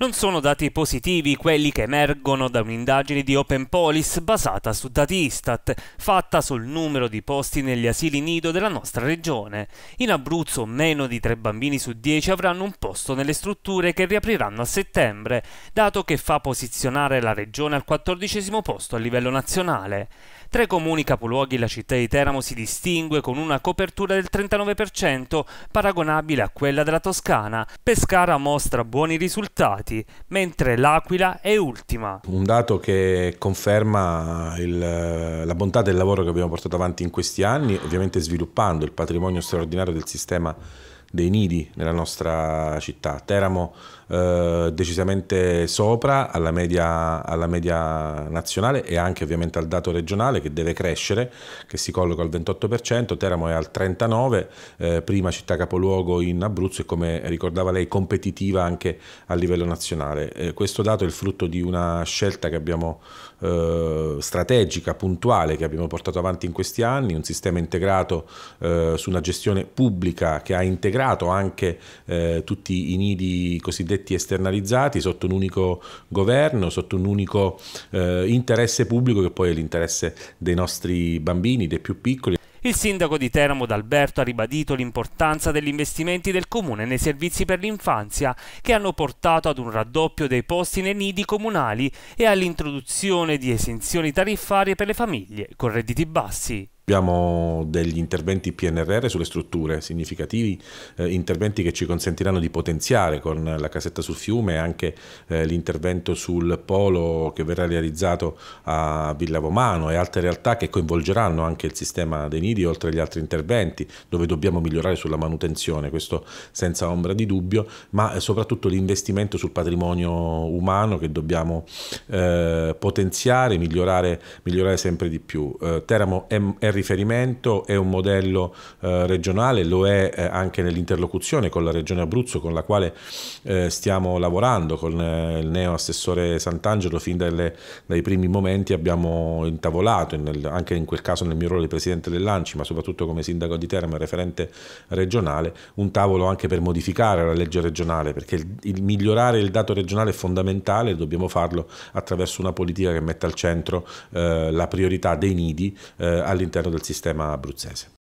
Non sono dati positivi quelli che emergono da un'indagine di Open Police basata su dati Istat, fatta sul numero di posti negli asili nido della nostra regione. In Abruzzo meno di 3 bambini su 10 avranno un posto nelle strutture che riapriranno a settembre, dato che fa posizionare la regione al quattordicesimo posto a livello nazionale. Tra i comuni capoluoghi la città di Teramo si distingue con una copertura del 39%, paragonabile a quella della Toscana. Pescara mostra buoni risultati avanti, mentre l'Aquila è ultima. Un dato che conferma il, la bontà del lavoro che abbiamo portato avanti in questi anni, ovviamente sviluppando il patrimonio straordinario del sistema dei nidi nella nostra città. Teramo eh, decisamente sopra alla media, alla media, nazionale e anche ovviamente al dato regionale che deve crescere, che si colloca al 28%, Teramo è al 39%, eh, prima città capoluogo in Abruzzo e come ricordava lei competitiva anche a livello nazionale. Eh, questo dato è il frutto di una scelta che abbiamo eh, strategica, puntuale, che abbiamo portato avanti in questi anni, un sistema integrato eh, su una gestione pubblica che ha integrato integrato anche eh, tutti i nidi cosiddetti esternalizzati sotto un unico governo, sotto un unico eh, interesse pubblico che poi è l'interesse dei nostri bambini, dei più piccoli. Il sindaco di Teramo D'Alberto ha ribadito l'importanza degli investimenti del comune nei servizi per l'infanzia, che hanno portato ad un raddoppio dei posti nei nidi comunali e all'introduzione di esenzioni tariffarie per le famiglie con redditi bassi. Abbiamo degli interventi PNRR sulle strutture significativi, eh, interventi che ci consentiranno di potenziare con la casetta sul fiume e anche eh, l'intervento sul polo che verrà realizzato a Villa Romano e altre realtà che coinvolgeranno anche il sistema dei nidi oltre agli altri interventi dove dobbiamo migliorare sulla manutenzione, questo senza ombra di dubbio, ma eh, soprattutto l'investimento sul patrimonio umano che dobbiamo eh, potenziare, migliorare, migliorare sempre di più. Eh, Teramo è, è riferimento, è un modello eh, regionale, lo è eh, anche nell'interlocuzione con la Regione Abruzzo con la quale eh, stiamo lavorando, con eh, il neo assessore Sant'Angelo fin dalle, dai primi momenti abbiamo intavolato, nel, anche in quel caso nel mio ruolo di Presidente dell'Anci, ma soprattutto come Sindaco di Terma e referente regionale, un tavolo anche per modificare la legge regionale, perché il, il migliorare il dato regionale è fondamentale, e dobbiamo farlo attraverso una politica che metta al centro eh, la priorità dei nidi eh, all'interno all'interno del sistema abruzzese.